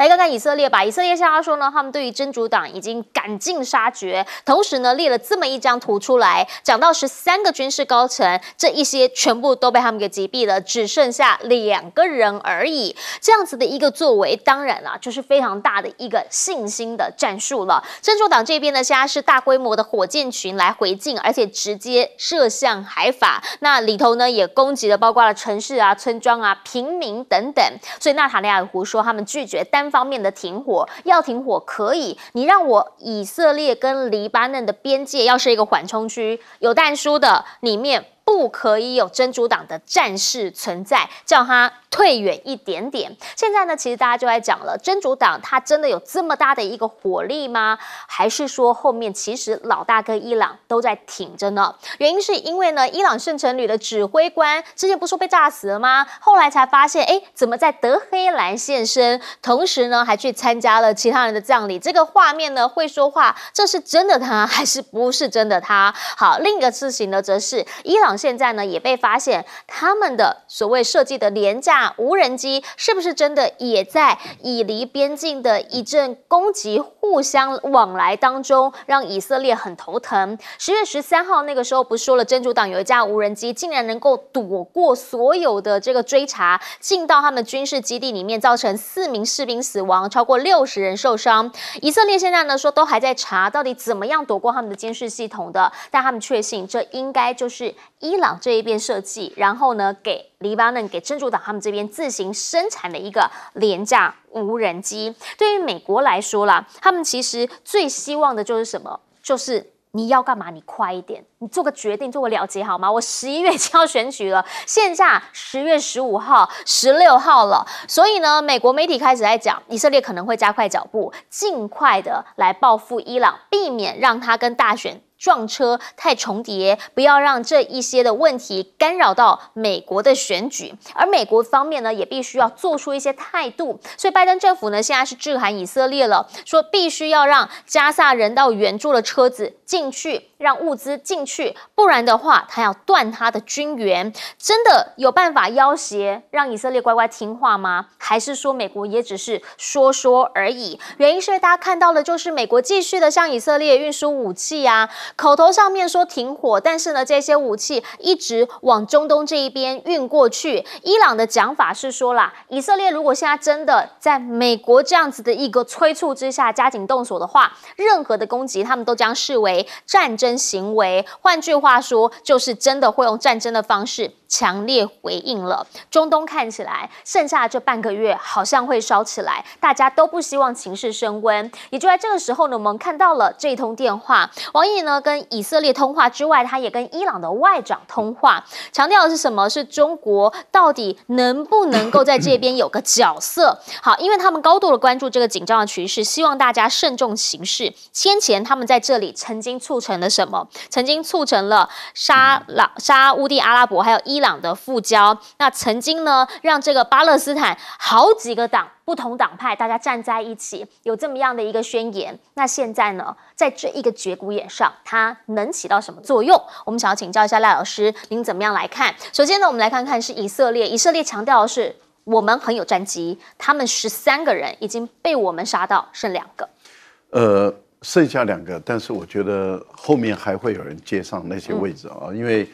来看看以色列吧，以色列现在说呢，他们对于真主党已经赶尽杀绝，同时呢，列了这么一张图出来，讲到十三个军事高层，这一些全部都被他们给击毙了，只剩下两个人而已。这样子的一个作为，当然了，就是非常大的一个信心的战术了。真主党这边呢，现在是大规模的火箭群来回敬，而且直接射向海法，那里头呢也攻击了，包括了城市啊、村庄啊、平民等等。所以娜塔利亚胡说，他们拒绝单。方面的停火要停火可以，你让我以色列跟黎巴嫩的边界要设一个缓冲区，有弹书的里面。不可以有真主党的战士存在，叫他退远一点点。现在呢，其实大家就来讲了，真主党他真的有这么大的一个火力吗？还是说后面其实老大哥伊朗都在挺着呢？原因是因为呢，伊朗圣城旅的指挥官之前不说被炸死了吗？后来才发现，哎，怎么在德黑兰现身，同时呢还去参加了其他人的葬礼？这个画面呢会说话，这是真的他还是不是真的他？好，另一个事情呢，则是伊朗。现在呢，也被发现他们的所谓设计的廉价无人机，是不是真的也在以离边境的一阵攻击互相往来当中，让以色列很头疼。十月十三号那个时候，不说了，真主党有一架无人机竟然能够躲过所有的这个追查，进到他们军事基地里面，造成四名士兵死亡，超过六十人受伤。以色列现在呢说都还在查，到底怎么样躲过他们的监视系统的，但他们确信这应该就是。伊朗这一边设计，然后呢，给黎巴嫩、给真主党他们这边自行生产的一个廉价无人机。对于美国来说啦，他们其实最希望的就是什么？就是你要干嘛？你快一点，你做个决定，做个了结好吗？我十一月就要选举了，现在十月十五号、十六号了。所以呢，美国媒体开始在讲，以色列可能会加快脚步，尽快的来报复伊朗，避免让他跟大选。撞车太重叠，不要让这一些的问题干扰到美国的选举。而美国方面呢，也必须要做出一些态度。所以拜登政府呢，现在是致函以色列了，说必须要让加萨人道援助的车子进去，让物资进去，不然的话，他要断他的军援。真的有办法要挟让以色列乖乖听话吗？还是说美国也只是说说而已？原因是大家看到的就是美国继续的向以色列运输武器啊。口头上面说停火，但是呢，这些武器一直往中东这一边运过去。伊朗的讲法是说啦，以色列如果现在真的在美国这样子的一个催促之下加紧动手的话，任何的攻击，他们都将视为战争行为。换句话说，就是真的会用战争的方式。强烈回应了中东，看起来剩下这半个月好像会烧起来，大家都不希望情势升温。也就在这个时候呢，我们看到了这一通电话，王毅呢跟以色列通话之外，他也跟伊朗的外长通话，强调的是什么？是中国到底能不能够在这边有个角色？好，因为他们高度的关注这个紧张的局势，希望大家慎重行事。先前他们在这里曾经促成了什么？曾经促成了沙拉沙乌地阿拉伯还有伊。伊朗的复交，那曾经呢让这个巴勒斯坦好几个党不同党派大家站在一起，有这么样的一个宣言。那现在呢，在这一个节骨眼上，它能起到什么作用？我们想要请教一下赖老师，您怎么样来看？首先呢，我们来看看是以色列。以色列强调的是，我们很有战绩，他们十三个人已经被我们杀到剩两个，呃，剩下两个，但是我觉得后面还会有人接上那些位置啊，因为。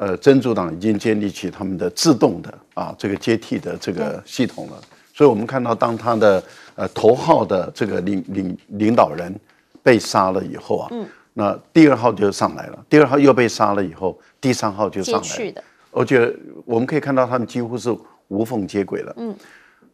呃，真主党已经建立起他们的自动的啊，这个接替的这个系统了。所以，我们看到，当他的呃头号的这个领领领导人被杀了以后啊，嗯，那第二号就上来了，第二号又被杀了以后，第三号就上来的。我觉得我们可以看到，他们几乎是无缝接轨了。嗯，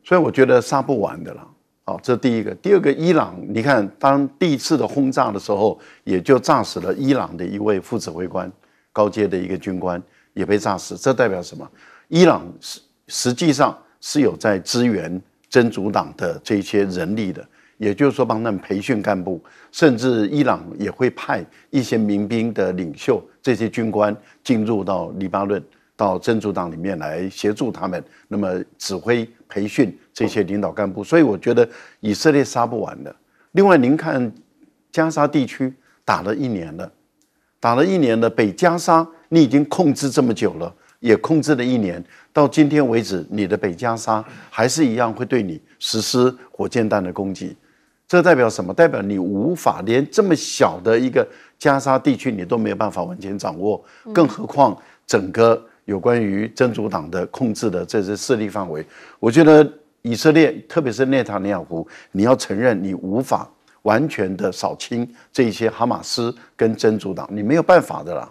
所以我觉得杀不完的了。好，这是第一个。第二个，伊朗，你看，当第一次的轰炸的时候，也就炸死了伊朗的一位副指挥官。高阶的一个军官也被炸死，这代表什么？伊朗实实际上是有在支援真主党的这些人力的，也就是说帮他们培训干部，甚至伊朗也会派一些民兵的领袖、这些军官进入到黎巴嫩到真主党里面来协助他们，那么指挥、培训这些领导干部。所以我觉得以色列杀不完的。另外，您看加沙地区打了一年了。打了一年的北加沙，你已经控制这么久了，也控制了一年，到今天为止，你的北加沙还是一样会对你实施火箭弹的攻击，这代表什么？代表你无法连这么小的一个加沙地区你都没有办法完全掌握，更何况整个有关于真主党的控制的这些势力范围。我觉得以色列，特别是内塔尼亚胡，你要承认你无法。完全的扫清这一些哈马斯跟真主党，你没有办法的啦。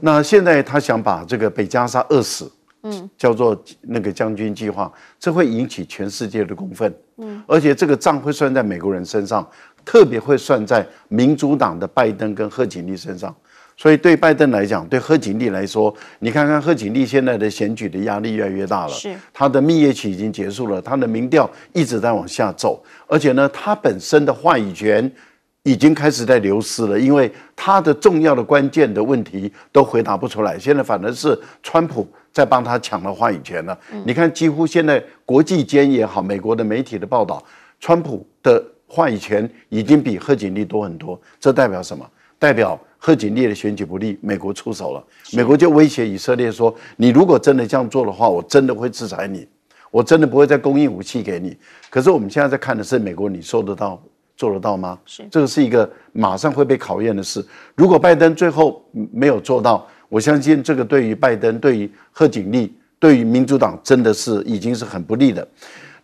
那现在他想把这个北加沙饿死，嗯，叫做那个将军计划，这会引起全世界的公愤，嗯，而且这个账会算在美国人身上，特别会算在民主党的拜登跟贺锦丽身上。所以，对拜登来讲，对贺锦丽来说，你看看贺锦丽现在的选举的压力越来越大了。是，他的蜜月期已经结束了，他的民调一直在往下走，而且呢，他本身的话语权已经开始在流失了，因为他的重要的关键的问题都回答不出来。现在反而是川普在帮他抢了话语权了。你看，几乎现在国际间也好，美国的媒体的报道，川普的话语权已经比贺锦丽多很多。这代表什么？代表？贺锦丽的选举不利，美国出手了。美国就威胁以色列说：“你如果真的这样做的话，我真的会制裁你，我真的不会再供应武器给你。”可是我们现在在看的是，美国你受得到、做得到吗？是，这个是一个马上会被考验的事。如果拜登最后没有做到，我相信这个对于拜登、对于贺锦丽、对于民主党，真的是已经是很不利的。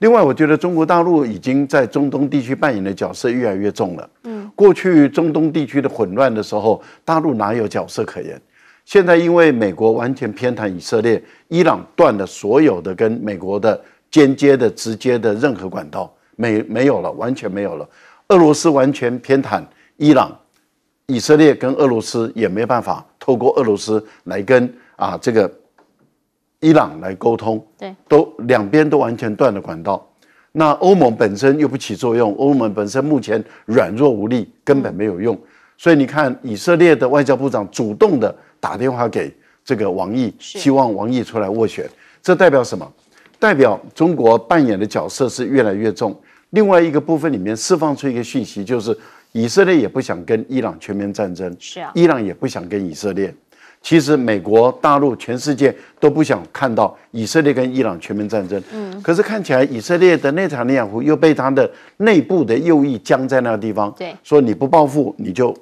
另外，我觉得中国大陆已经在中东地区扮演的角色越来越重了。嗯，过去中东地区的混乱的时候，大陆哪有角色可言？现在因为美国完全偏袒以色列，伊朗断了所有的跟美国的间接的、直接的任何管道，没没有了，完全没有了。俄罗斯完全偏袒伊朗，以色列跟俄罗斯也没办法透过俄罗斯来跟啊这个。伊朗来沟通，对，都两边都完全断了管道。那欧盟本身又不起作用，欧盟本身目前软弱无力，根本没有用。所以你看，以色列的外交部长主动的打电话给这个王毅，希望王毅出来斡旋。这代表什么？代表中国扮演的角色是越来越重。另外一个部分里面释放出一个讯息，就是以色列也不想跟伊朗全面战争，是啊，伊朗也不想跟以色列。其实，美国、大陆、全世界都不想看到以色列跟伊朗全面战争。嗯，可是看起来以色列的内塔尼亚胡又被他的内部的右翼僵在那个地方。对，说你不报复你就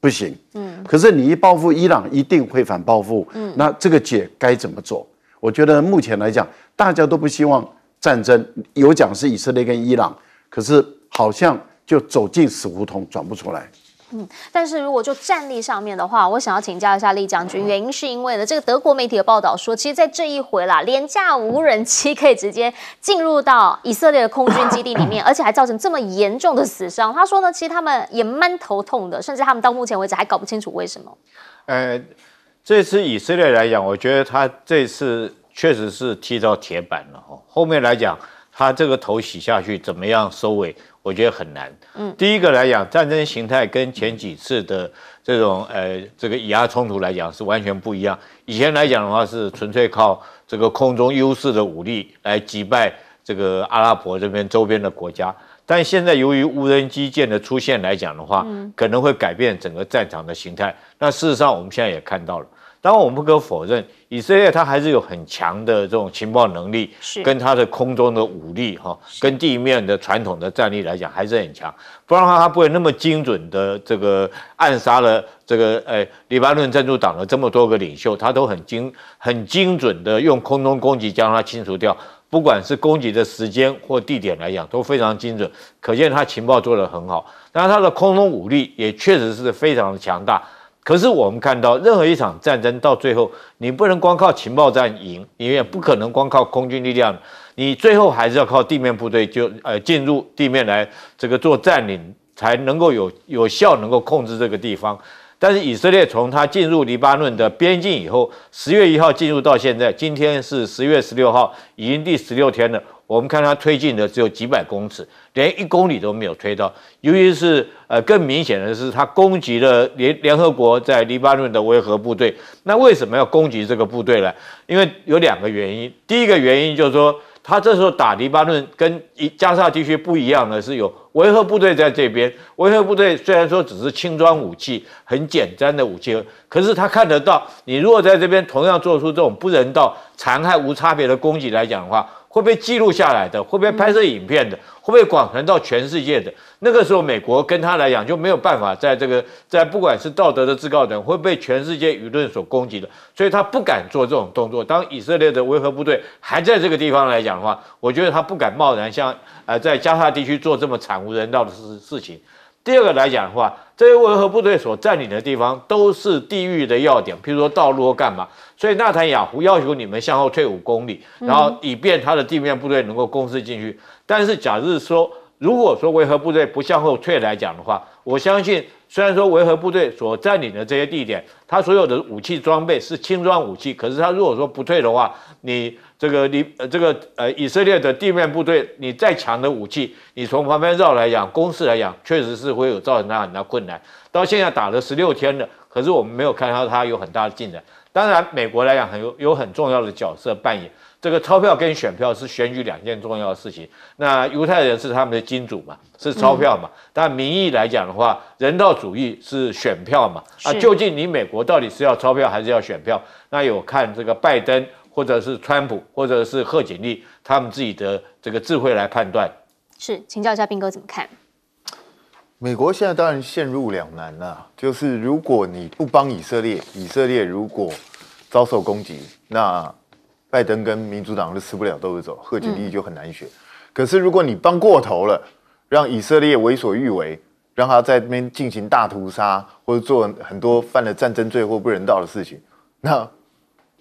不行。嗯，可是你一报复伊朗，一定会反报复。嗯，那这个解该怎么做？我觉得目前来讲，大家都不希望战争。有讲是以色列跟伊朗，可是好像就走进死胡同，转不出来。嗯，但是如果就战力上面的话，我想要请教一下厉将军，原因是因为呢，这个德国媒体的报道说，其实，在这一回啦，廉价无人机可以直接进入到以色列的空军基地里面，而且还造成这么严重的死伤。他说呢，其实他们也蛮头痛的，甚至他们到目前为止还搞不清楚为什么。呃，这次以色列来讲，我觉得他这次确实是踢到铁板了哈。后面来讲，他这个头洗下去，怎么样收尾？我觉得很难。嗯，第一个来讲，战争形态跟前几次的这种呃这个以牙冲突来讲是完全不一样。以前来讲的话是纯粹靠这个空中优势的武力来击败这个阿拉伯这边周边的国家，但现在由于无人机舰的出现来讲的话，可能会改变整个战场的形态。那事实上我们现在也看到了。但我们不可否认，以色列它还是有很强的这种情报能力，跟它的空中的武力哈，跟地面的传统的战力来讲还是很强。不然的话，它不会那么精准的这个暗杀了这个呃黎巴嫩真主党的这么多个领袖，他都很精很精准的用空中攻击将它清除掉，不管是攻击的时间或地点来讲都非常精准，可见他情报做得很好。但他的空中武力也确实是非常的强大。可是我们看到，任何一场战争到最后，你不能光靠情报战赢，你也不可能光靠空军力量，你最后还是要靠地面部队，就呃进入地面来这个做占领，才能够有有效能够控制这个地方。但是以色列从它进入黎巴嫩的边境以后，十月一号进入到现在，今天是十月十六号，已经第十六天了。我们看它推进的只有几百公尺，连一公里都没有推到。尤其是呃，更明显的是，它攻击了联联合国在黎巴嫩的维和部队。那为什么要攻击这个部队呢？因为有两个原因。第一个原因就是说，他这时候打黎巴嫩跟加沙地区不一样的是，有维和部队在这边。维和部队虽然说只是轻装武器，很简单的武器，可是他看得到，你如果在这边同样做出这种不人道、残害、无差别的攻击来讲的话。会被记录下来的，会被拍摄影片的，会被广传到全世界的。那个时候，美国跟他来讲就没有办法，在这个在不管是道德的制高点，会被全世界舆论所攻击的，所以他不敢做这种动作。当以色列的维和部队还在这个地方来讲的话，我觉得他不敢贸然像呃在加沙地区做这么惨无人道的事事情。第二个来讲的话，这些维和部队所占领的地方都是地域的要点，譬如说道路干嘛，所以纳坦雅胡要求你们向后退五公里，然后以便他的地面部队能够攻势进去。但是，假如说如果说维和部队不向后退来讲的话，我相信。虽然说维和部队所占领的这些地点，它所有的武器装备是轻装武器，可是它如果说不退的话，你这个你这个呃以色列的地面部队，你再强的武器，你从旁边绕来讲，攻势来讲，确实是会有造成它很大困难。到现在打了十六天了，可是我们没有看到它有很大的进展。当然，美国来讲很有有很重要的角色扮演。这个钞票跟选票是选举两件重要的事情。那犹太人是他们的金主嘛，是钞票嘛。但民意来讲的话，人道主义是选票嘛。啊，究竟你美国到底是要钞票还是要选票？那有看这个拜登或者是川普或者是贺锦丽他们自己的这个智慧来判断。是，请教一下兵哥怎么看？美国现在当然陷入两难了，就是如果你不帮以色列，以色列如果遭受攻击，那。拜登跟民主党都吃不了兜着走，贺锦丽就很难选。可是如果你帮过头了，让以色列为所欲为，让他在那边进行大屠杀或者做很多犯了战争罪或不人道的事情，那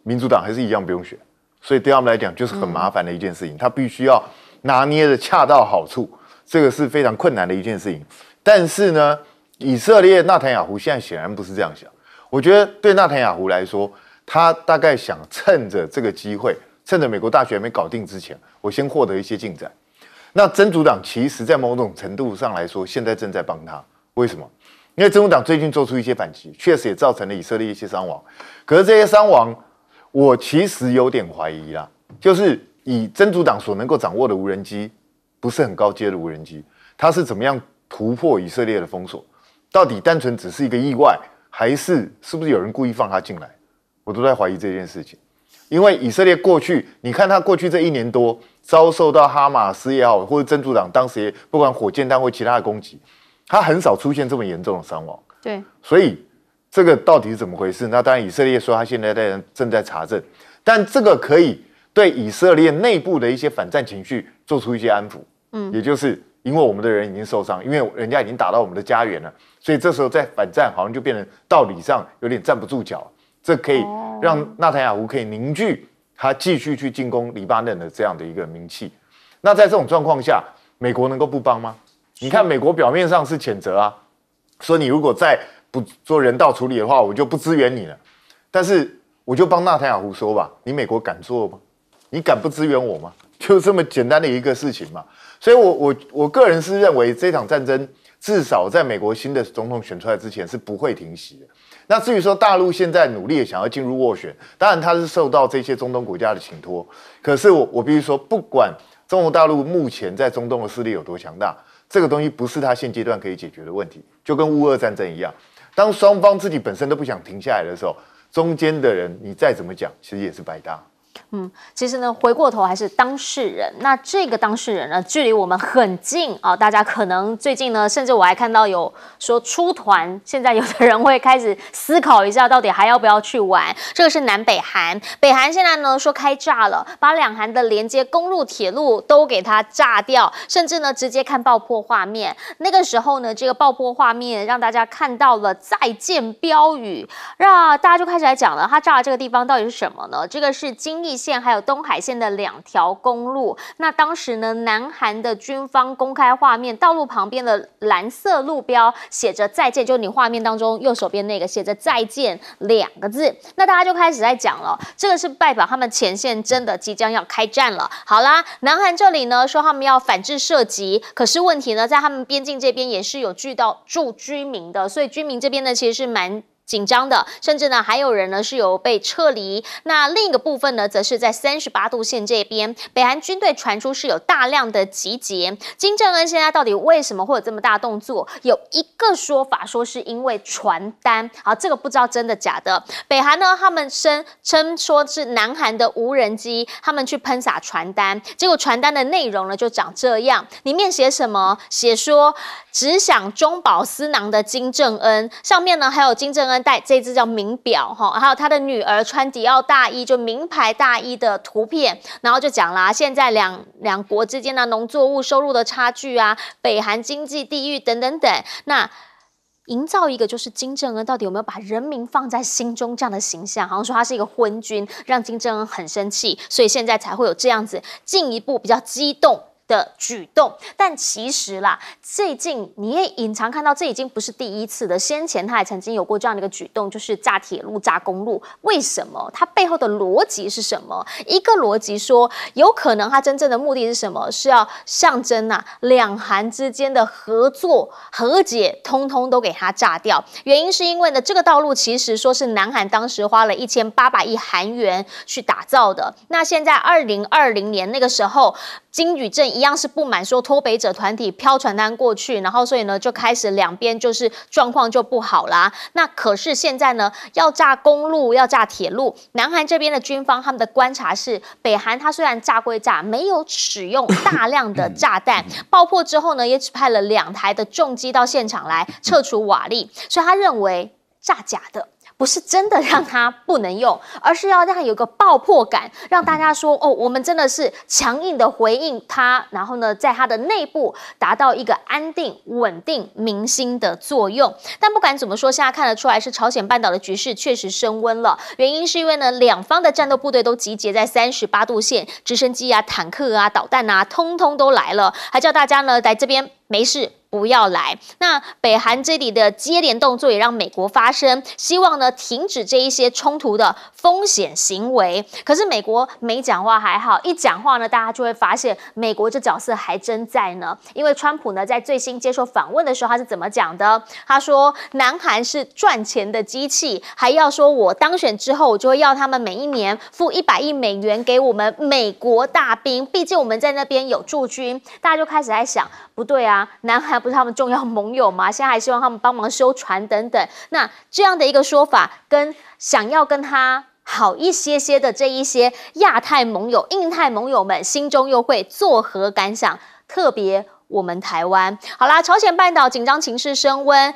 民主党还是一样不用选。所以对他们来讲，就是很麻烦的一件事情，他必须要拿捏的恰到好处，这个是非常困难的一件事情。但是呢，以色列纳坦雅胡现在显然不是这样想。我觉得对纳坦雅胡来说。他大概想趁着这个机会，趁着美国大学没搞定之前，我先获得一些进展。那真主党其实，在某种程度上来说，现在正在帮他。为什么？因为真主党最近做出一些反击，确实也造成了以色列一些伤亡。可是这些伤亡，我其实有点怀疑啦。就是以真主党所能够掌握的无人机，不是很高阶的无人机，它是怎么样突破以色列的封锁？到底单纯只是一个意外，还是是不是有人故意放他进来？我都在怀疑这件事情，因为以色列过去，你看他过去这一年多遭受到哈马斯也好，或者真主党当时不管火箭弹或其他的攻击，他很少出现这么严重的伤亡。对，所以这个到底是怎么回事？那当然，以色列说他现在在正在查证，但这个可以对以色列内部的一些反战情绪做出一些安抚。嗯，也就是因为我们的人已经受伤，因为人家已经打到我们的家园了，所以这时候在反战好像就变成道理上有点站不住脚。这可以让纳塔雅胡可以凝聚他继续去进攻黎巴嫩的这样的一个名气。那在这种状况下，美国能够不帮吗？你看，美国表面上是谴责啊，说你如果再不做人道处理的话，我就不支援你了。但是我就帮纳塔雅胡说吧，你美国敢做吗？你敢不支援我吗？就这么简单的一个事情嘛。所以，我我我个人是认为，这场战争至少在美国新的总统选出来之前是不会停息的。那至于说大陆现在努力想要进入斡旋，当然他是受到这些中东国家的请托。可是我我必须说，不管中国大陆目前在中东的势力有多强大，这个东西不是他现阶段可以解决的问题。就跟乌俄战争一样，当双方自己本身都不想停下来的时候，中间的人你再怎么讲，其实也是白搭。嗯，其实呢，回过头还是当事人。那这个当事人呢，距离我们很近啊。大家可能最近呢，甚至我还看到有说出团，现在有的人会开始思考一下，到底还要不要去玩。这个是南北韩，北韩现在呢说开炸了，把两韩的连接公路、铁路都给它炸掉，甚至呢直接看爆破画面。那个时候呢，这个爆破画面让大家看到了再见标语，让大家就开始来讲了，他炸的这个地方到底是什么呢？这个是经。义线还有东海线的两条公路，那当时呢，南韩的军方公开画面，道路旁边的蓝色路标写着“再见”，就是你画面当中右手边那个写着“再见”两个字，那大家就开始在讲了，这个是代表他们前线真的即将要开战了。好啦，南韩这里呢说他们要反制射击，可是问题呢在他们边境这边也是有聚到驻居民的，所以居民这边呢其实是蛮。紧张的，甚至呢，还有人呢是有被撤离。那另一个部分呢，则是在三十八度线这边，北韩军队传出是有大量的集结。金正恩现在到底为什么会有这么大动作？有一个说法说是因为传单，啊，这个不知道真的假的。北韩呢，他们声称说是南韩的无人机，他们去喷洒传单，结果传单的内容呢就长这样，里面写什么？写说。只想中饱私囊的金正恩，上面呢还有金正恩戴这只叫名表哈，还有他的女儿穿迪奥大衣就名牌大衣的图片，然后就讲了现在两两国之间的农作物收入的差距啊，北韩经济地域等等等，那营造一个就是金正恩到底有没有把人民放在心中这样的形象，好像说他是一个昏君，让金正恩很生气，所以现在才会有这样子进一步比较激动。的举动，但其实啦，最近你也隐藏看到，这已经不是第一次的。先前他也曾经有过这样的一个举动，就是炸铁路、炸公路。为什么？它背后的逻辑是什么？一个逻辑说，有可能他真正的目的是什么？是要象征啊，两韩之间的合作和解，通通都给他炸掉。原因是因为呢，这个道路其实说是南韩当时花了一千八百亿韩元去打造的。那现在二零二零年那个时候。金宇镇一样是不满，说脱北者团体飘传单过去，然后所以呢就开始两边就是状况就不好啦。那可是现在呢要炸公路，要炸铁路。南韩这边的军方他们的观察是，北韩它虽然炸归炸，没有使用大量的炸弹，爆 破之后呢也只派了两台的重机到现场来撤除瓦砾，所以他认为炸假的。不是真的让它不能用，而是要让它有个爆破感，让大家说哦，我们真的是强硬的回应它，然后呢，在它的内部达到一个安定、稳定、民心的作用。但不管怎么说，现在看得出来是朝鲜半岛的局势确实升温了，原因是因为呢，两方的战斗部队都集结在三十八度线，直升机啊、坦克啊、导弹啊，通通都来了，还叫大家呢，在这边没事。不要来。那北韩这里的接连动作也让美国发声，希望呢停止这一些冲突的风险行为。可是美国没讲话还好，一讲话呢，大家就会发现美国这角色还真在呢。因为川普呢在最新接受访问的时候他是怎么讲的？他说南韩是赚钱的机器，还要说我当选之后我就会要他们每一年付一百亿美元给我们美国大兵，毕竟我们在那边有驻军。大家就开始在想，不对啊，南韩。不是他们重要盟友吗？现在还希望他们帮忙修船等等。那这样的一个说法，跟想要跟他好一些些的这一些亚太盟友、印太盟友们心中又会作何感想？特别我们台湾。好啦，朝鲜半岛紧张情势升温。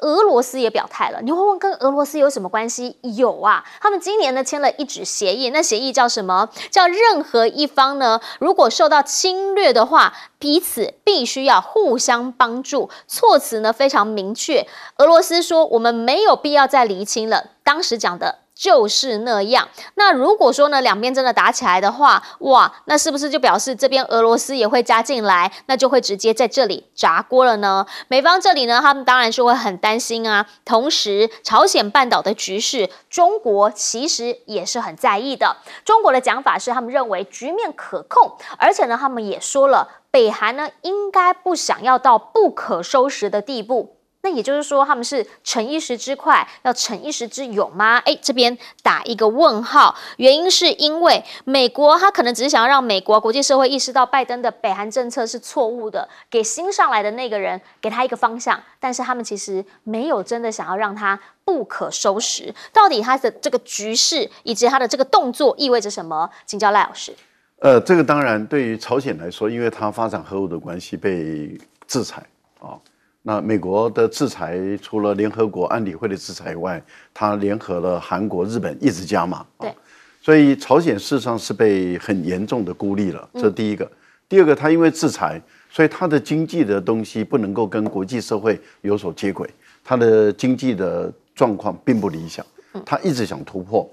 俄罗斯也表态了，你会问跟俄罗斯有什么关系？有啊，他们今年呢签了一纸协议，那协议叫什么叫？任何一方呢，如果受到侵略的话，彼此必须要互相帮助。措辞呢非常明确，俄罗斯说我们没有必要再厘清了，当时讲的。就是那样。那如果说呢，两边真的打起来的话，哇，那是不是就表示这边俄罗斯也会加进来？那就会直接在这里炸锅了呢？美方这里呢，他们当然是会很担心啊。同时，朝鲜半岛的局势，中国其实也是很在意的。中国的讲法是，他们认为局面可控，而且呢，他们也说了，北韩呢应该不想要到不可收拾的地步。那也就是说，他们是逞一时之快，要逞一时之勇吗？哎，这边打一个问号。原因是因为美国，他可能只是想要让美国国际社会意识到拜登的北韩政策是错误的，给新上来的那个人给他一个方向。但是他们其实没有真的想要让他不可收拾。到底他的这个局势以及他的这个动作意味着什么？请教赖老师。呃，这个当然对于朝鲜来说，因为他发展核武的关系被制裁啊。那美国的制裁，除了联合国安理会的制裁以外，他联合了韩国、日本一直加码。对，所以朝鲜事实上是被很严重的孤立了。这第一个。第二个，他因为制裁，所以他的经济的东西不能够跟国际社会有所接轨，他的经济的状况并不理想。他一直想突破，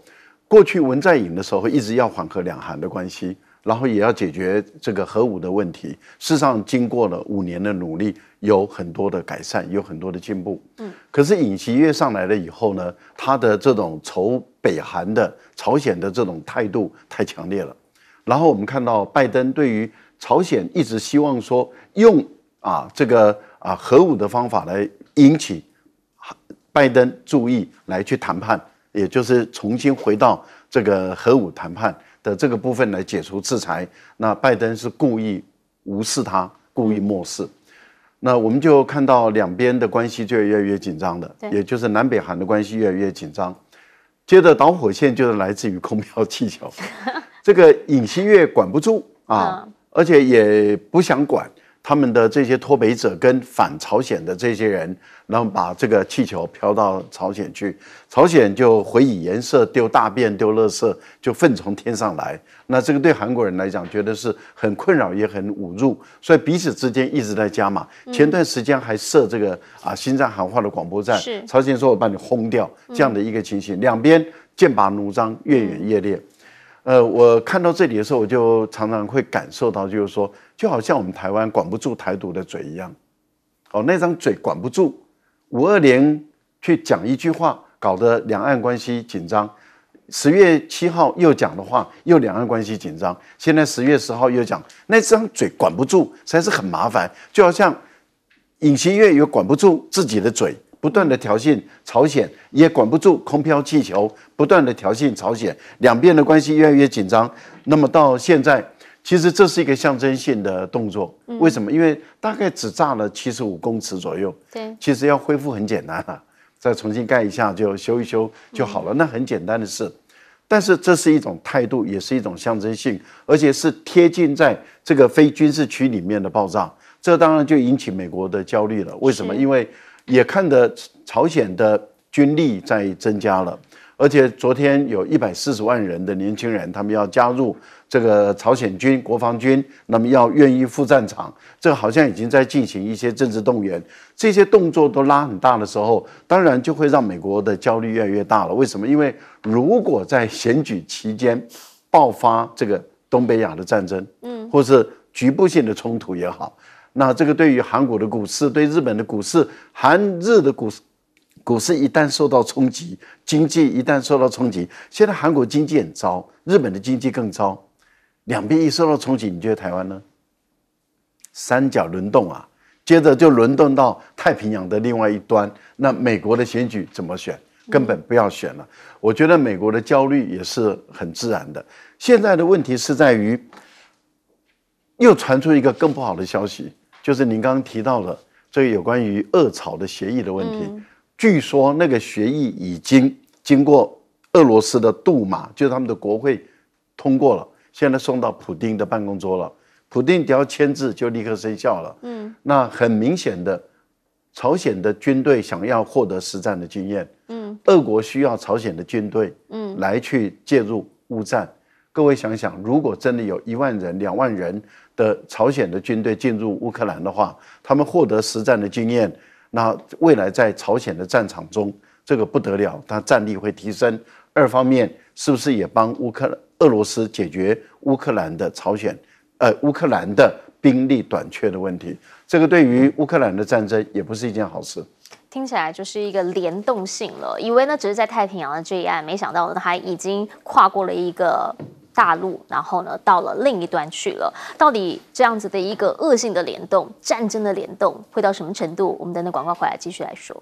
过去文在寅的时候一直要缓和两韩的关系。然后也要解决这个核武的问题。事实上，经过了五年的努力，有很多的改善，有很多的进步。嗯，可是尹锡悦上来了以后呢，他的这种仇北韩的、朝鲜的这种态度太强烈了。然后我们看到拜登对于朝鲜一直希望说用啊这个啊核武的方法来引起拜登注意，来去谈判，也就是重新回到这个核武谈判。的这个部分来解除制裁，那拜登是故意无视他，故意漠视，那我们就看到两边的关系就越来越紧张的，也就是南北韩的关系越来越紧张。接着导火线就是来自于空飘气球，这个尹锡月管不住啊，而且也不想管。他们的这些脱北者跟反朝鲜的这些人，然后把这个气球飘到朝鲜去，朝鲜就回以颜色，丢大便，丢乐色，就粪从天上来。那这个对韩国人来讲，觉得是很困扰，也很侮辱，所以彼此之间一直在加码。前段时间还设这个啊，心脏喊话的广播站，朝鲜说我把你轰掉这样的一个情形，两边剑拔弩张，越演越烈。呃，我看到这里的时候，我就常常会感受到，就是说。就好像我们台湾管不住台独的嘴一样，哦，那张嘴管不住，五二零去讲一句话，搞得两岸关系紧张；十月七号又讲的话，又两岸关系紧张；现在十月十号又讲，那张嘴管不住，实在是很麻烦。就好像尹锡悦也管不住自己的嘴，不断的挑衅朝鲜，也管不住空飘气球，不断的挑衅朝鲜，两边的关系越来越紧张。那么到现在。其实这是一个象征性的动作，为什么？因为大概只炸了七十五公尺左右。对，其实要恢复很简单了，再重新盖一下，就修一修就好了，那很简单的事。但是这是一种态度，也是一种象征性，而且是贴近在这个非军事区里面的爆炸，这当然就引起美国的焦虑了。为什么？因为也看得朝鲜的军力在增加了，而且昨天有一百四十万人的年轻人，他们要加入。这个朝鲜军、国防军，那么要愿意赴战场，这个好像已经在进行一些政治动员，这些动作都拉很大的时候，当然就会让美国的焦虑越来越大了。为什么？因为如果在选举期间爆发这个东北亚的战争，嗯，或是局部性的冲突也好，那这个对于韩国的股市、对日本的股市、韩日的股市，股市一旦受到冲击，经济一旦受到冲击，现在韩国经济很糟，日本的经济更糟。两边一受到冲击，你觉得台湾呢？三角轮动啊，接着就轮动到太平洋的另外一端。那美国的选举怎么选？根本不要选了。我觉得美国的焦虑也是很自然的。现在的问题是在于，又传出一个更不好的消息，就是您刚刚提到的这个有关于俄朝的协议的问题。据说那个协议已经经过俄罗斯的杜马，就是他们的国会通过了。现在送到普丁的办公桌了，普丁只要签字就立刻生效了。嗯，那很明显的，朝鲜的军队想要获得实战的经验。嗯，俄国需要朝鲜的军队，嗯，来去介入乌战。各位想想，如果真的有一万人、两万人的朝鲜的军队进入乌克兰的话，他们获得实战的经验，那未来在朝鲜的战场中，这个不得了，他战力会提升。二方面，是不是也帮乌克兰？俄罗斯解决乌克兰的朝鲜，呃，乌克兰的兵力短缺的问题，这个对于乌克兰的战争也不是一件好事。听起来就是一个联动性了，以为呢只是在太平洋的这一岸，没想到呢它已经跨过了一个大陆，然后呢到了另一端去了。到底这样子的一个恶性的联动，战争的联动会到什么程度？我们等等广告回来继续来说。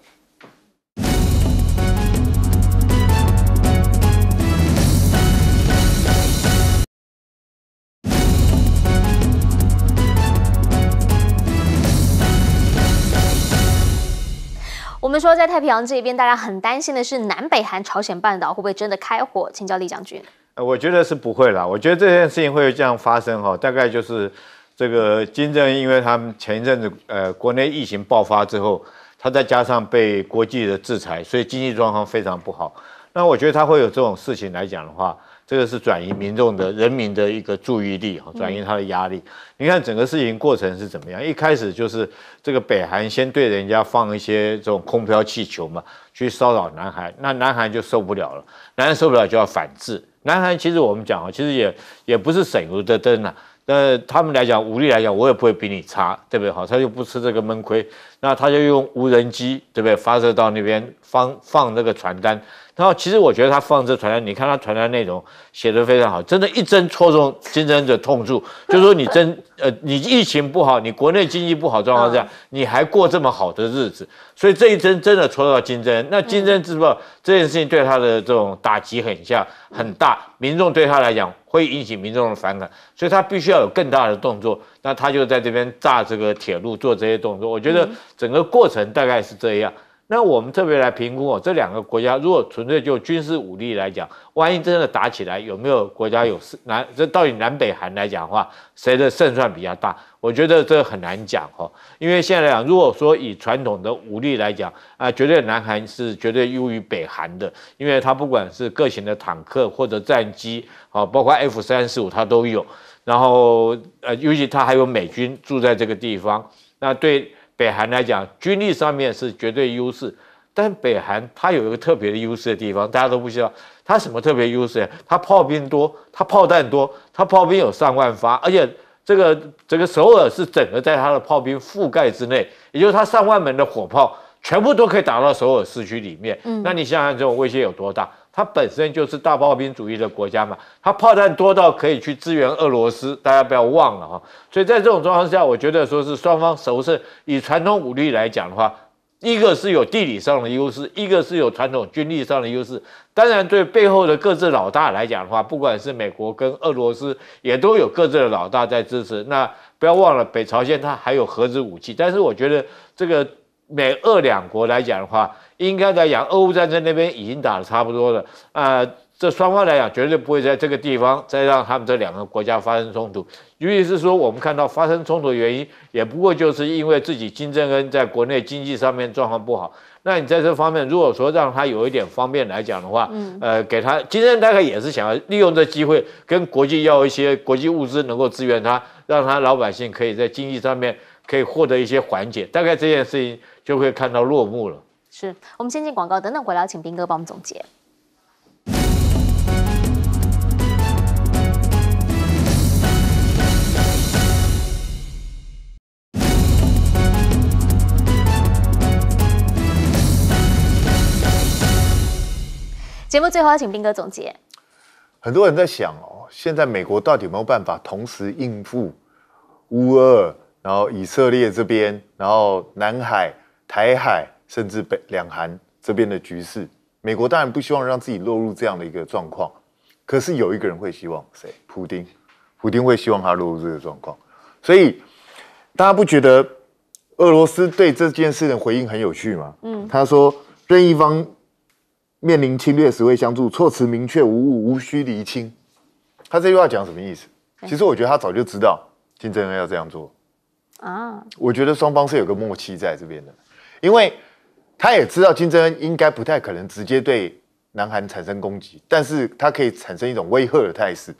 我们说，在太平洋这边，大家很担心的是，南北韩、朝鲜半岛会不会真的开火？请教李将军，呃，我觉得是不会啦。我觉得这件事情会有这样发生哈，大概就是这个金正恩，因为他们前一阵子呃，国内疫情爆发之后，他再加上被国际的制裁，所以经济状况非常不好。那我觉得他会有这种事情来讲的话。这个是转移民众的人民的一个注意力哈，转移他的压力。你看整个事情过程是怎么样？一开始就是这个北韩先对人家放一些这种空飘气球嘛，去骚扰南韩，那南韩就受不了了，南韩受不了就要反制。南韩其实我们讲啊，其实也也不是省油的灯啊，那他们来讲武力来讲，我也不会比你差，对不对？好，他又不吃这个闷亏，那他就用无人机，对不对？发射到那边放放那个传单。然后，其实我觉得他放这传单，你看他传单内容写的非常好，真的，一针戳中金正的痛处。就说你真呃，你疫情不好，你国内经济不好状况下，你还过这么好的日子，所以这一针真的戳到金正。那金正日不，这件事情对他的这种打击很像很大，民众对他来讲会引起民众的反感，所以他必须要有更大的动作。那他就在这边炸这个铁路，做这些动作。我觉得整个过程大概是这样。那我们特别来评估哦，这两个国家如果纯粹就军事武力来讲，万一真的打起来，有没有国家有胜南？这到底南北韩来讲话，谁的胜算比较大？我觉得这很难讲哦，因为现在讲，如果说以传统的武力来讲啊，绝对南韩是绝对优于北韩的，因为它不管是各型的坦克或者战机啊，包括 F 三十五它都有，然后呃，尤其它还有美军住在这个地方，那对。北韩来讲，军力上面是绝对优势，但北韩它有一个特别的优势的地方，大家都不知道它什么特别优势。它炮兵多，它炮弹多，它炮兵有上万发，而且这个这个首尔是整个在它的炮兵覆盖之内，也就是它上万门的火炮全部都可以打到首尔市区里面。嗯，那你想想这种威胁有多大？它本身就是大炮兵主义的国家嘛，它炮弹多到可以去支援俄罗斯，大家不要忘了哈。所以在这种状况下，我觉得说是双方熟胜，以传统武力来讲的话，一个是有地理上的优势，一个是有传统军力上的优势。当然，对背后的各自老大来讲的话，不管是美国跟俄罗斯，也都有各自的老大在支持。那不要忘了，北朝鲜它还有核子武器，但是我觉得这个美俄两国来讲的话。应该来讲，俄乌战争那边已经打得差不多了啊。这双方来讲，绝对不会在这个地方再让他们这两个国家发生冲突。尤其是说，我们看到发生冲突的原因，也不过就是因为自己金正恩在国内经济上面状况不好。那你在这方面，如果说让他有一点方便来讲的话，嗯，呃，给他，正恩大概也是想要利用这机会跟国际要一些国际物资，能够支援他，让他老百姓可以在经济上面可以获得一些缓解。大概这件事情就会看到落幕了。是我们先进广告，等等回来，请斌哥帮我们总结。节目最后要请斌哥总结。很多人在想哦，现在美国到底有没有办法同时应付乌俄，然后以色列这边，然后南海、台海。甚至北两韩这边的局势，美国当然不希望让自己落入这样的一个状况。可是有一个人会希望谁？普丁，普丁会希望他落入这个状况。所以大家不觉得俄罗斯对这件事的回应很有趣吗？嗯，他说：“任意方面临侵略时会相助，措辞明确无误，无需厘清。”他这句话讲什么意思？其实我觉得他早就知道金正恩要这样做啊。我觉得双方是有个默契在这边的，因为。他也知道，金正恩应该不太可能直接对南韩产生攻击，但是他可以产生一种威吓的态势。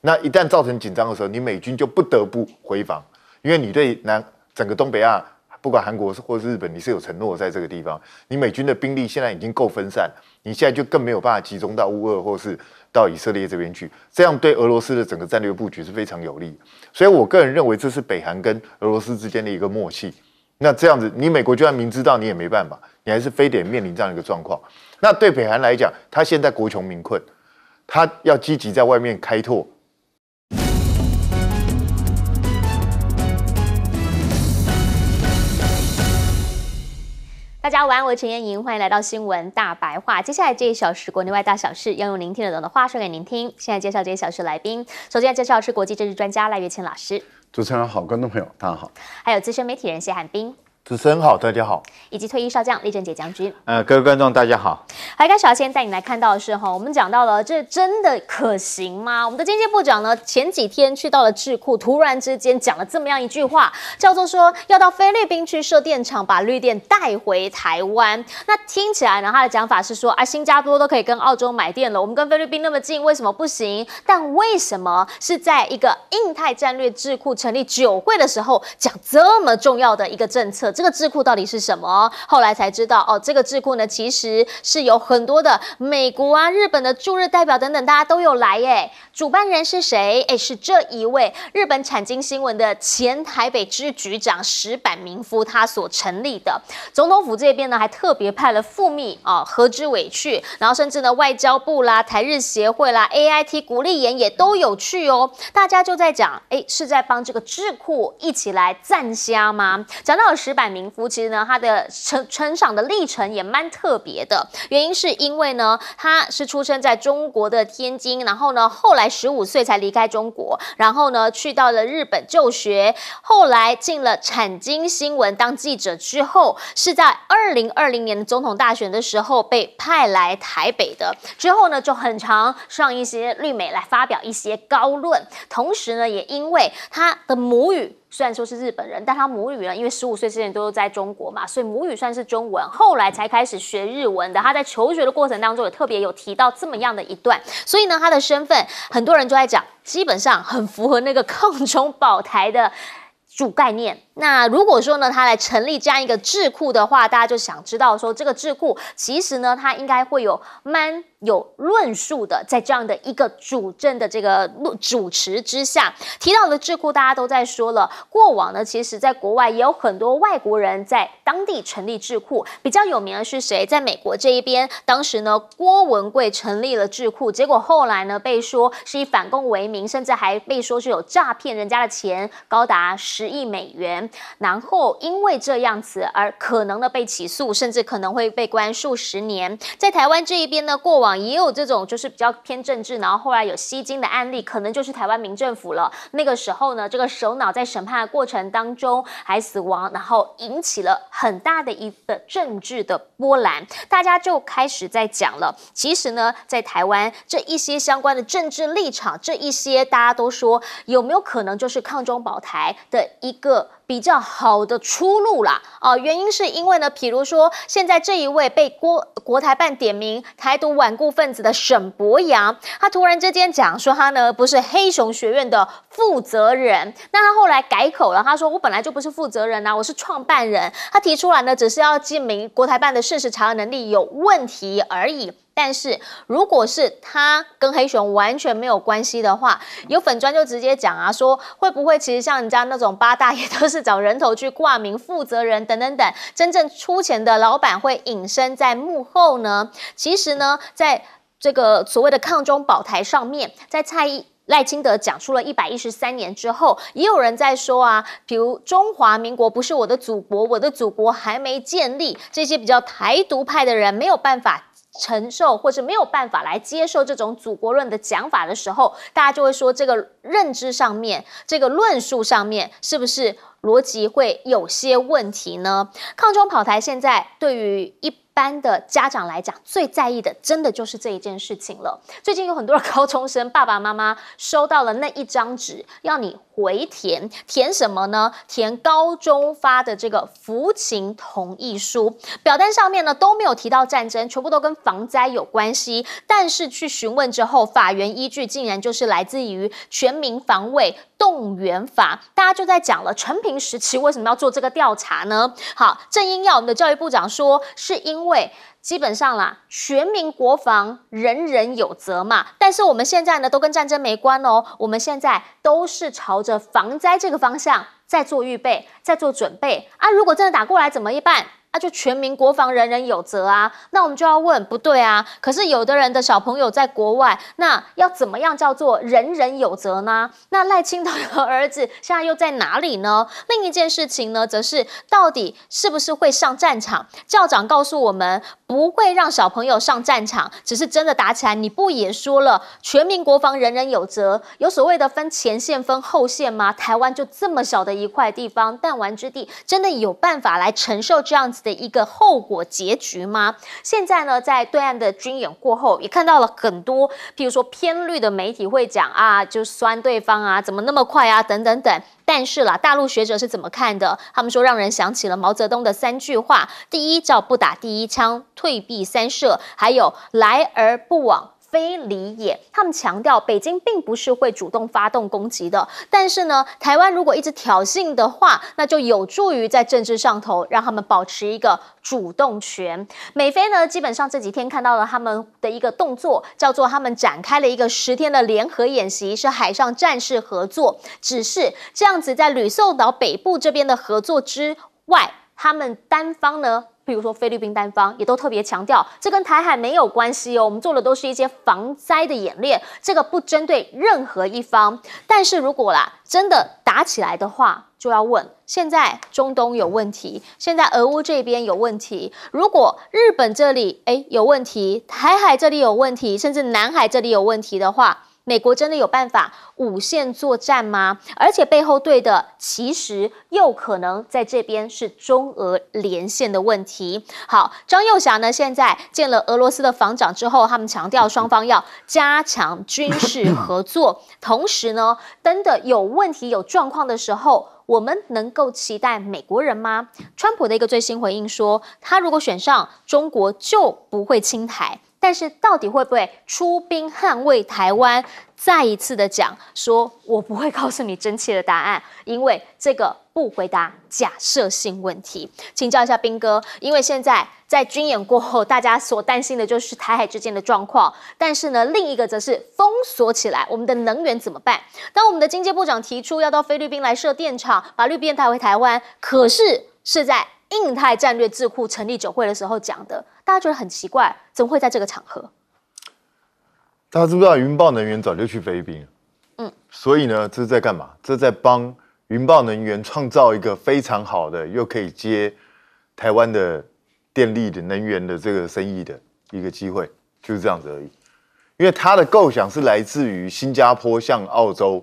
那一旦造成紧张的时候，你美军就不得不回防，因为你对南整个东北亚，不管韩国或是日本，你是有承诺在这个地方。你美军的兵力现在已经够分散，你现在就更没有办法集中到乌俄或是到以色列这边去。这样对俄罗斯的整个战略布局是非常有利。所以我个人认为，这是北韩跟俄罗斯之间的一个默契。那这样子，你美国就算明知道，你也没办法，你还是非得面临这样一个状况。那对北韩来讲，他现在国穷民困，他要积极在外面开拓。大家晚安，我是陈燕莹，欢迎来到新闻大白话。接下来这一小时国内外大小事，要用您听得懂的话说给您听。现在介绍这一小时来宾，首先介绍是国际政治专家赖月谦老师。主持人好，观众朋友大家好，还有资深媒体人谢汉斌，主持人好，大家好，以及退役少将李正杰将军，呃，各位观众大家好。还该小首先带你来看到的是哈，我们讲到了这真的可行吗？我们的经济部长呢，前几天去到了智库，突然之间讲了这么样一句话，叫做说要到菲律宾去设电厂，把绿电带回台湾。那听起来呢，他的讲法是说啊，新加坡都可以跟澳洲买电了，我们跟菲律宾那么近，为什么不行？但为什么是在一个印太战略智库成立酒会的时候讲这么重要的一个政策？这个智库到底是什么？后来才知道哦，这个智库呢，其实是有很多的美国啊、日本的驻日代表等等，大家都有来耶。主办人是谁？哎，是这一位日本产经新闻的前台北支局长石板明夫，他所成立的总统府这边呢，还特别派了副秘啊何之伟去，然后甚至呢外交部啦、台日协会啦、A I T 鼓立言也都有去哦。大家就在讲，哎，是在帮这个智库一起来赞虾吗？讲到了石板明夫，其实呢，他的成成长的历程也蛮特别的，原因是因为呢，他是出生在中国的天津，然后呢，后来。十五岁才离开中国，然后呢，去到了日本就学，后来进了产经新闻当记者之后，是在二零二零年的总统大选的时候被派来台北的，之后呢，就很常上一些绿媒来发表一些高论，同时呢，也因为他的母语。虽然说是日本人，但他母语呢？因为十五岁之前都在中国嘛，所以母语算是中文，后来才开始学日文的。他在求学的过程当中也特别有提到这么样的一段，所以呢，他的身份很多人就在讲，基本上很符合那个抗中保台的主概念。那如果说呢，他来成立这样一个智库的话，大家就想知道说这个智库其实呢，他应该会有 man。有论述的，在这样的一个主政的这个主持之下，提到了智库，大家都在说了。过往呢，其实在国外也有很多外国人在当地成立智库，比较有名的是谁？在美国这一边，当时呢，郭文贵成立了智库，结果后来呢，被说是以反共为名，甚至还被说是有诈骗人家的钱，高达十亿美元。然后因为这样子而可能呢被起诉，甚至可能会被关数十年。在台湾这一边呢，过往。也有这种，就是比较偏政治，然后后来有吸金的案例，可能就是台湾民政府了。那个时候呢，这个首脑在审判的过程当中还死亡，然后引起了很大的一个政治的波澜，大家就开始在讲了。其实呢，在台湾这一些相关的政治立场，这一些大家都说有没有可能就是抗中保台的一个。比较好的出路啦，啊，原因是因为呢，譬如说，现在这一位被国国台办点名台独顽固分子的沈博洋，他突然之间讲说他呢不是黑熊学院的。负责人，那他后来改口了，他说我本来就不是负责人呐，我是创办人。他提出来呢，只是要证明国台办的事实查核能力有问题而已。但是如果是他跟黑熊完全没有关系的话，有粉砖就直接讲啊，说会不会其实像人家那种八大爷都是找人头去挂名负责人等等等，真正出钱的老板会隐身在幕后呢？其实呢，在这个所谓的抗中保台上面，在蔡依。赖清德讲出了一百一十三年之后，也有人在说啊，比如中华民国不是我的祖国，我的祖国还没建立。这些比较台独派的人没有办法承受，或者没有办法来接受这种祖国论的讲法的时候，大家就会说这个认知上面，这个论述上面是不是？逻辑会有些问题呢。抗中跑台现在对于一般的家长来讲，最在意的真的就是这一件事情了。最近有很多的高中生，爸爸妈妈收到了那一张纸，要你回填。填什么呢？填高中发的这个服勤同意书。表单上面呢都没有提到战争，全部都跟防灾有关系。但是去询问之后，法源依据竟然就是来自于《全民防卫动员法》。大家就在讲了品。平时期为什么要做这个调查呢？好，正因要我们的教育部长说，是因为基本上啦，全民国防人人有责嘛。但是我们现在呢，都跟战争没关哦，我们现在都是朝着防灾这个方向在做预备，在做准备。啊，如果真的打过来，怎么一办？那就全民国防，人人有责啊！那我们就要问，不对啊！可是有的人的小朋友在国外，那要怎么样叫做人人有责呢？那赖清德的儿子现在又在哪里呢？另一件事情呢，则是到底是不是会上战场？校长告诉我们，不会让小朋友上战场，只是真的打起来，你不也说了，全民国防，人人有责，有所谓的分前线分后线吗？台湾就这么小的一块地方，弹丸之地，真的有办法来承受这样？子？的一个后果结局吗？现在呢，在对岸的军演过后，也看到了很多，譬如说偏绿的媒体会讲啊，就酸对方啊，怎么那么快啊，等等等。但是啦，大陆学者是怎么看的？他们说，让人想起了毛泽东的三句话：第一，叫不打第一枪，退避三舍；，还有来而不往。非礼也。他们强调，北京并不是会主动发动攻击的，但是呢，台湾如果一直挑衅的话，那就有助于在政治上头让他们保持一个主动权。美菲呢，基本上这几天看到了他们的一个动作，叫做他们展开了一个十天的联合演习，是海上战事合作。只是这样子，在吕宋岛北部这边的合作之外，他们单方呢。比如说，菲律宾单方也都特别强调，这跟台海没有关系哦，我们做的都是一些防灾的演练，这个不针对任何一方。但是如果啦，真的打起来的话，就要问：现在中东有问题，现在俄乌这边有问题，如果日本这里诶有问题，台海这里有问题，甚至南海这里有问题的话。美国真的有办法五线作战吗？而且背后对的，其实又可能在这边是中俄连线的问题。好，张幼霞呢？现在见了俄罗斯的防长之后，他们强调双方要加强军事合作。同时呢，真的有问题、有状况的时候，我们能够期待美国人吗？川普的一个最新回应说，他如果选上，中国就不会清台。但是到底会不会出兵捍卫台湾？再一次的讲，说我不会告诉你真切的答案，因为这个不回答假设性问题。请教一下兵哥，因为现在在军演过后，大家所担心的就是台海之间的状况。但是呢，另一个则是封锁起来，我们的能源怎么办？当我们的经济部长提出要到菲律宾来设电厂，把绿电带回台湾，可是是在。印太战略智库成立酒会的时候讲的，大家觉得很奇怪，怎么会在这个场合？大家知不知道云豹能源早就去菲律宾，嗯，所以呢，这是在干嘛？这在帮云豹能源创造一个非常好的，又可以接台湾的电力的能源的这个生意的一个机会，就是这样子而已。因为他的构想是来自于新加坡，向澳洲，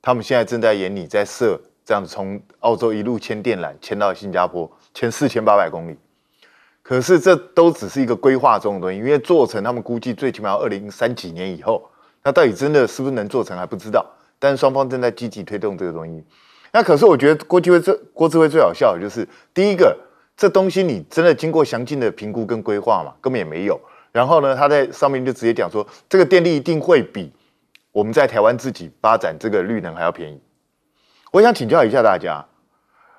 他们现在正在演，里在设这样从澳洲一路牵电缆牵到新加坡。前四千八百公里，可是这都只是一个规划中的东西，因为做成，他们估计最起码要二零三几年以后，那到底真的是不是能做成还不知道。但是双方正在积极推动这个东西。那可是我觉得郭继辉这郭志辉最好笑的就是，第一个，这东西你真的经过详尽的评估跟规划嘛，根本也没有。然后呢，他在上面就直接讲说，这个电力一定会比我们在台湾自己发展这个绿能还要便宜。我想请教一下大家。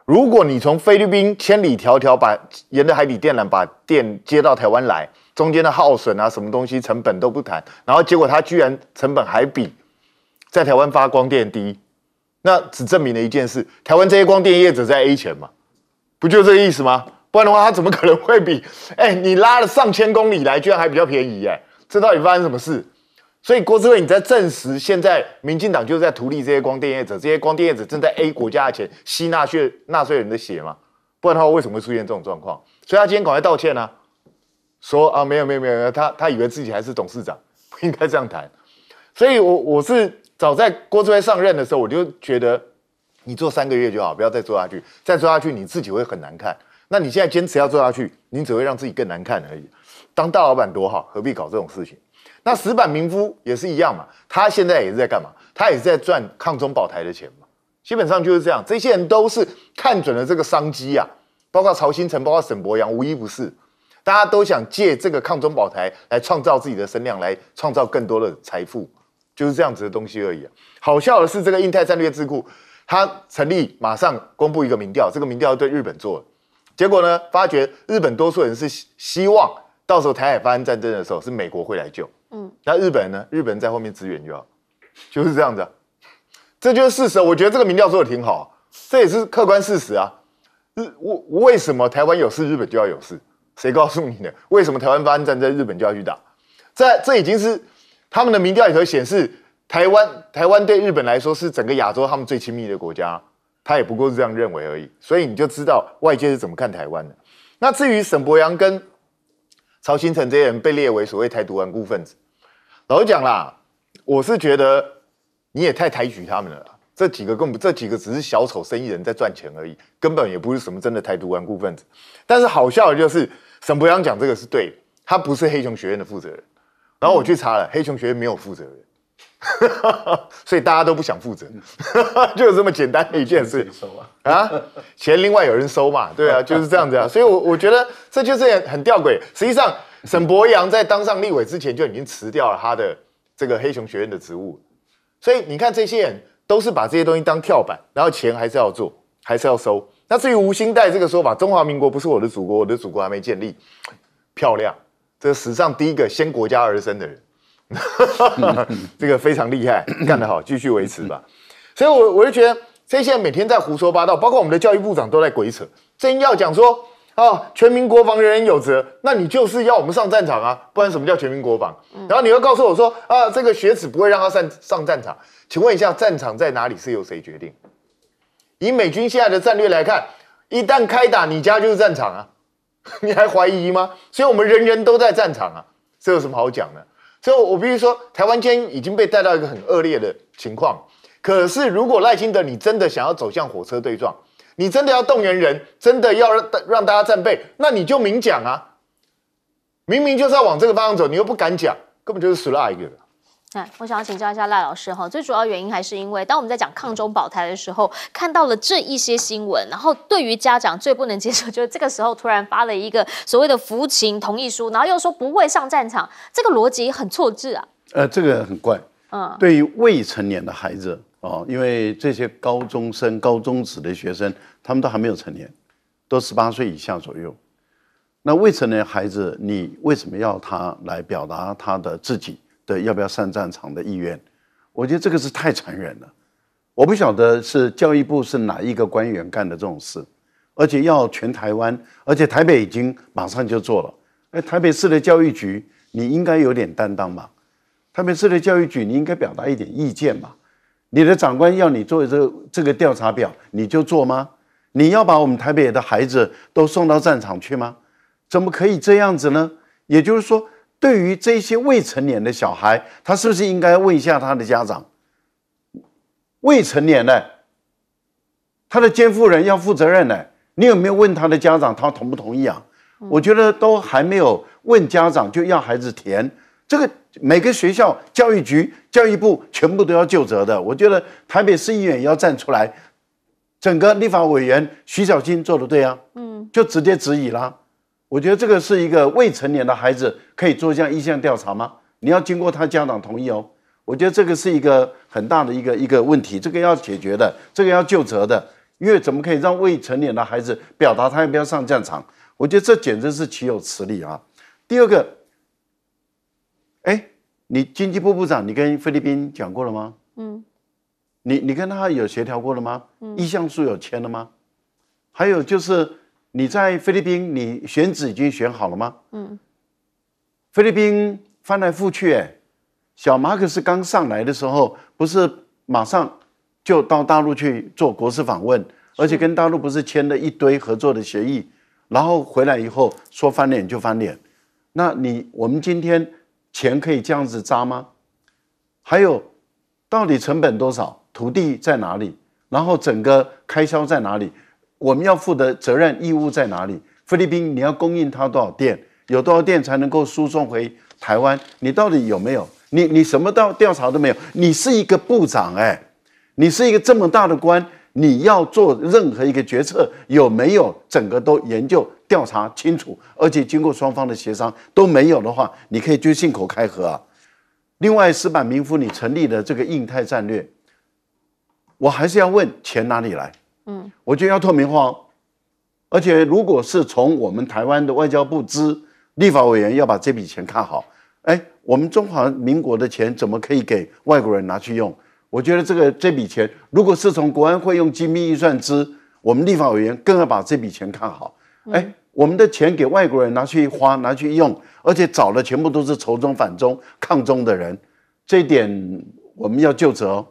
如果你从菲律宾千里迢迢把沿着海底电缆把电接到台湾来，中间的耗损啊，什么东西成本都不谈，然后结果它居然成本还比 在台湾发光电低，那只证明了一件事：台湾这些光电业者在 A 钱嘛，不就这个意思吗？不然的话，它怎么可能会比？哎，你拉了上千公里来，居然还比较便宜？哎，这到底发生什么事？所以郭志伟，你在证实现在民进党就是在图利这些光电业者，这些光电业者正在 A 国家的钱，吸纳税纳税人的血嘛？不然的话，为什么会出现这种状况？所以他今天赶快道歉啊，说啊，没有没有没有，他他以为自己还是董事长，不应该这样谈。所以我我是早在郭志伟上任的时候，我就觉得你做三个月就好，不要再做下去，再做下去你自己会很难看。那你现在坚持要做下去，你只会让自己更难看而已。当大老板多好，何必搞这种事情？那石板民夫也是一样嘛，他现在也是在干嘛？他也是在赚抗中保台的钱嘛。基本上就是这样，这些人都是看准了这个商机呀，包括曹新诚，包括沈柏阳，无一不是。大家都想借这个抗中保台来创造自己的声量，来创造更多的财富，就是这样子的东西而已。好笑的是，这个印太战略智库，他成立马上公布一个民调，这个民调对日本做，结果呢，发觉日本多数人是希望到时候台海发生战争的时候，是美国会来救。嗯，那日本呢？日本在后面支援就要，就是这样子，这就是事实。我觉得这个民调做的挺好，这也是客观事实啊。日我为什么台湾有事日本就要有事？谁告诉你的？为什么台湾发生战争日本就要去打？这这已经是他们的民调里头显示，台湾台湾对日本来说是整个亚洲他们最亲密的国家，他也不过是这样认为而已。所以你就知道外界是怎么看台湾的。那至于沈博阳跟曹新成这些人被列为所谓台独顽固分子。老实讲啦，我是觉得你也太抬举他们了。这几个根本，这几个只是小丑生意人在赚钱而已，根本也不是什么真的台独顽固分子。但是好笑的就是沈博洋讲这个是对的，他不是黑熊学院的负责人。然后我去查了，黑熊学院没有负责人，所以大家都不想负责，就这么简单的一件事。收啊钱另外有人收嘛，对啊，就是这样子啊。所以，我我觉得这就很很吊诡，实际上。沈博洋在当上立委之前就已经辞掉了他的这个黑熊学院的职务，所以你看这些人都是把这些东西当跳板，然后钱还是要做，还是要收。那至于无心贷这个说法，中华民国不是我的祖国，我的祖国还没建立，漂亮，这个史上第一个先国家而生的人，这个非常厉害，干得好，继续维持吧。所以，我我就觉得这些人每天在胡说八道，包括我们的教育部长都在鬼扯。真要讲说。啊，全民国防人人有责，那你就是要我们上战场啊，不然什么叫全民国防？然后你又告诉我说，啊，这个学子不会让他上上战场，请问一下，战场在哪里是由谁决定？以美军现在的战略来看，一旦开打，你家就是战场啊，你还怀疑吗？所以，我们人人都在战场啊，这有什么好讲的？所以，我必须说，台湾今天已经被带到一个很恶劣的情况。可是，如果赖清德你真的想要走向火车对撞，你真的要动员人，真的要让让大家战备，那你就明讲啊！明明就是要往这个方向走，你又不敢讲，根本就是耍赖。哎，我想要请教一下赖老师哈，最主要原因还是因为当我们在讲抗中保台的时候，看到了这一些新闻，然后对于家长最不能接受就是这个时候突然发了一个所谓的服勤同意书，然后又说不会上战场，这个逻辑很错置啊。呃，这个很怪，嗯，对于未成年的孩子。哦，因为这些高中生、高中职的学生，他们都还没有成年，都十八岁以下左右。那未成年孩子，你为什么要他来表达他的自己的要不要上战场的意愿？我觉得这个是太残忍了。我不晓得是教育部是哪一个官员干的这种事，而且要全台湾，而且台北已经马上就做了。哎，台北市的教育局，你应该有点担当吧？台北市的教育局，你应该表达一点意见吧？你的长官要你做这个这个调查表，你就做吗？你要把我们台北的孩子都送到战场去吗？怎么可以这样子呢？也就是说，对于这些未成年的小孩，他是不是应该问一下他的家长？未成年呢，他的监护人要负责任呢。你有没有问他的家长，他同不同意啊？我觉得都还没有问家长，就要孩子填这个。每个学校、教育局、教育部全部都要就责的。我觉得台北市议员要站出来，整个立法委员徐小清做的对啊，嗯，就直接质疑了。我觉得这个是一个未成年的孩子可以做这样意向调查吗？你要经过他家长同意哦。我觉得这个是一个很大的一个一个问题，这个要解决的，这个要就责的。因为怎么可以让未成年的孩子表达他要不要上战场？我觉得这简直是岂有此理啊。第二个。哎，你经济部部长，你跟菲律宾讲过了吗？嗯，你你跟他有协调过了吗？意向书有签了吗？还有就是你在菲律宾，你选址已经选好了吗？嗯，菲律宾翻来覆去，哎，小马可是刚上来的时候，不是马上就到大陆去做国事访问，而且跟大陆不是签了一堆合作的协议，然后回来以后说翻脸就翻脸，那你我们今天。钱可以这样子扎吗？还有，到底成本多少？土地在哪里？然后整个开销在哪里？我们要负的责任义务在哪里？菲律宾，你要供应他多少电？有多少电才能够输送回台湾？你到底有没有？你你什么调调查都没有？你是一个部长哎，你是一个这么大的官？你要做任何一个决策，有没有整个都研究调查清楚，而且经过双方的协商都没有的话，你可以就信口开河啊。另外，石板民夫，你成立的这个印太战略，我还是要问钱哪里来？嗯，我觉得要透明化。而且，如果是从我们台湾的外交部资，立法委员要把这笔钱看好。哎，我们中华民国的钱怎么可以给外国人拿去用？我觉得这个这笔钱，如果是从国安会用机密预算支，我们立法委员更要把这笔钱看好。哎，我们的钱给外国人拿去花、拿去用，而且找的全部都是仇中、反中、抗中的人，这一点我们要就责。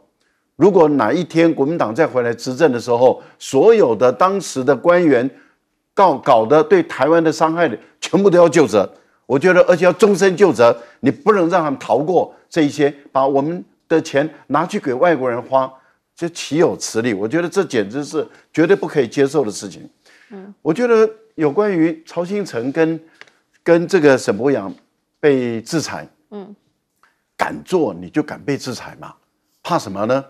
如果哪一天国民党再回来执政的时候，所有的当时的官员，告搞得对台湾的伤害，全部都要就责。我觉得，而且要终身就责，你不能让他们逃过这一些，把我们。的钱拿去给外国人花，这岂有此理？我觉得这简直是绝对不可以接受的事情。嗯，我觉得有关于曹新成跟跟这个沈博阳被制裁，嗯，敢做你就敢被制裁嘛，怕什么呢？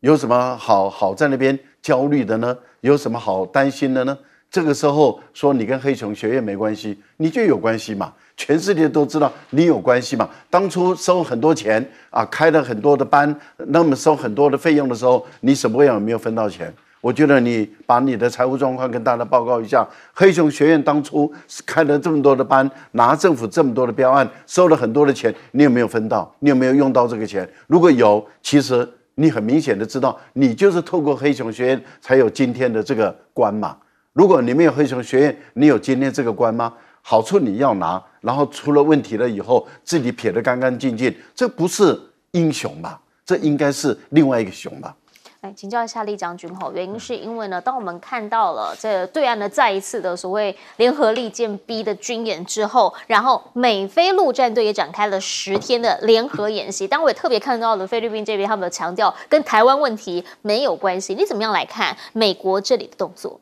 有什么好好在那边焦虑的呢？有什么好担心的呢？这个时候说你跟黑熊学院没关系，你就有关系嘛？全世界都知道你有关系嘛？当初收很多钱啊，开了很多的班，那么收很多的费用的时候，你什么样有没有分到钱？我觉得你把你的财务状况跟大家报告一下。黑熊学院当初开了这么多的班，拿政府这么多的标案，收了很多的钱，你有没有分到？你有没有用到这个钱？如果有，其实你很明显的知道，你就是透过黑熊学院才有今天的这个官嘛。如果你没有黑熊学院，你有今天这个官吗？好处你要拿，然后出了问题了以后，自己撇得干干净净，这不是英雄吧？这应该是另外一个熊吧？来请教一下丽将军哈，原因是因为呢，当我们看到了这对岸的再一次的所谓联合利剑 B 的军演之后，然后美菲陆战队也展开了十天的联合演习，但我也特别看到了菲律宾这边，他们强调跟台湾问题没有关系，你怎么样来看美国这里的动作？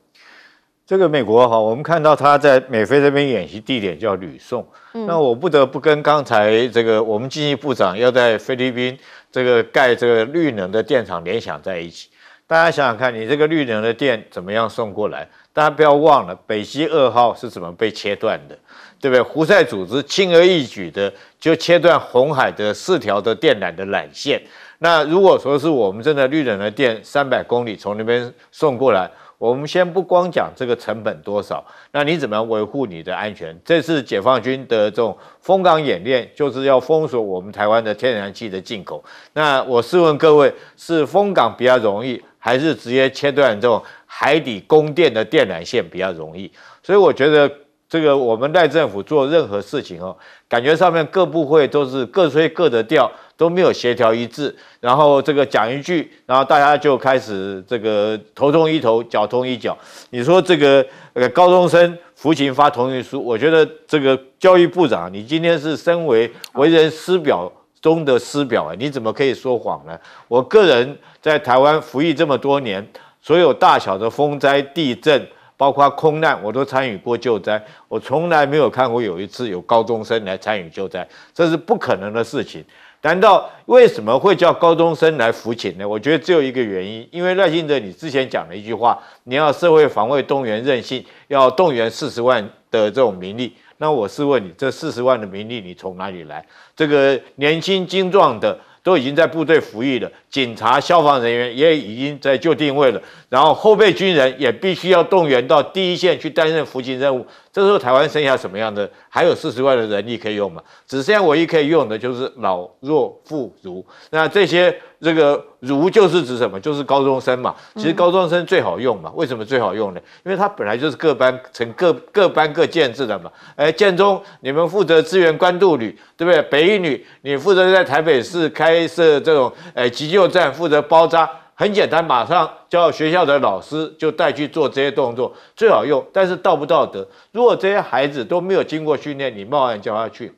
这个美国哈，我们看到他在美菲这边演习地点叫吕宋。那我不得不跟刚才这个我们经济部长要在菲律宾这个盖这个绿能的电厂联想在一起。大家想想看，你这个绿能的电怎么样送过来？大家不要忘了，北溪二号是怎么被切断的，对不对？胡塞组织轻而易举的就切断红海的四条的电缆的缆线。那如果说是我们正在绿能的电三百公里从那边送过来。我们先不光讲这个成本多少，那你怎么样维护你的安全？这次解放军的这种封港演练，就是要封锁我们台湾的天然气的进口。那我试问各位，是封港比较容易，还是直接切断这种海底供电的电缆线比较容易？所以我觉得这个我们赖政府做任何事情哦，感觉上面各部会都是各吹各的调。都没有协调一致，然后这个讲一句，然后大家就开始这个头痛一头，脚痛一脚。你说这个呃高中生服刑发同意书，我觉得这个教育部长，你今天是身为为人师表中的师表，啊，你怎么可以说谎呢？我个人在台湾服役这么多年，所有大小的风灾、地震，包括空难，我都参与过救灾，我从来没有看过有一次有高中生来参与救灾，这是不可能的事情。难道为什么会叫高中生来服勤呢？我觉得只有一个原因，因为赖清德你之前讲了一句话，你要社会防卫动员任性，要动员四十万的这种民力，那我试问你，这四十万的民力你从哪里来？这个年轻精壮的都已经在部队服役了。警察、消防人员也已经在就定位了，然后后备军人也必须要动员到第一线去担任服刑任务。这时候台湾剩下什么样的？还有四十万的人力可以用吗？只剩下唯一可以用的就是老弱妇孺。那这些这个“孺”就是指什么？就是高中生嘛。其实高中生最好用嘛？为什么最好用呢？因为他本来就是各班成各各班各建制的嘛。哎，建中你们负责支援官渡旅，对不对？北一女你负责在台北市开设这种哎急救。站负责包扎，很简单，马上叫学校的老师就带去做这些动作，最好用。但是道不道德？如果这些孩子都没有经过训练，你贸然叫他去，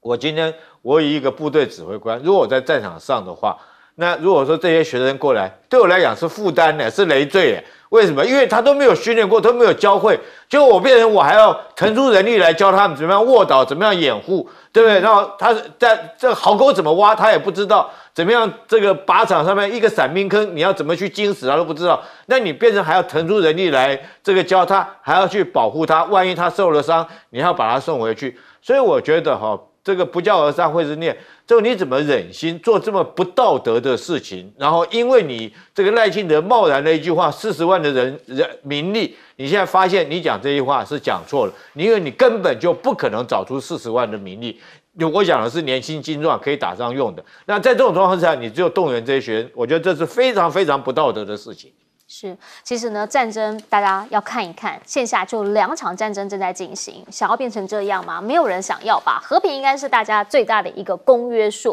我今天我以一个部队指挥官，如果我在战场上的话。那如果说这些学生过来，对我来讲是负担的，是累赘。为什么？因为他都没有训练过，都没有教会，就我变成我还要腾出人力来教他们怎么样卧倒，怎么样掩护，对不对？然后他在这壕沟怎么挖，他也不知道，怎么样这个靶场上面一个伞兵坑，你要怎么去惊死他都不知道。那你变成还要腾出人力来这个教他，还要去保护他，万一他受了伤，你要把他送回去。所以我觉得哈，这个不教而善会是孽。就你怎么忍心做这么不道德的事情？然后因为你这个赖清德贸然的一句话，四十万的人人名利，你现在发现你讲这句话是讲错了，因为你根本就不可能找出四十万的名利。我讲的是年薪金壮可以打仗用的。那在这种状况下，你只有动员这些学生，我觉得这是非常非常不道德的事情。是，其实呢，战争大家要看一看，线下就两场战争正在进行，想要变成这样吗？没有人想要吧，和平应该是大家最大的一个公约数。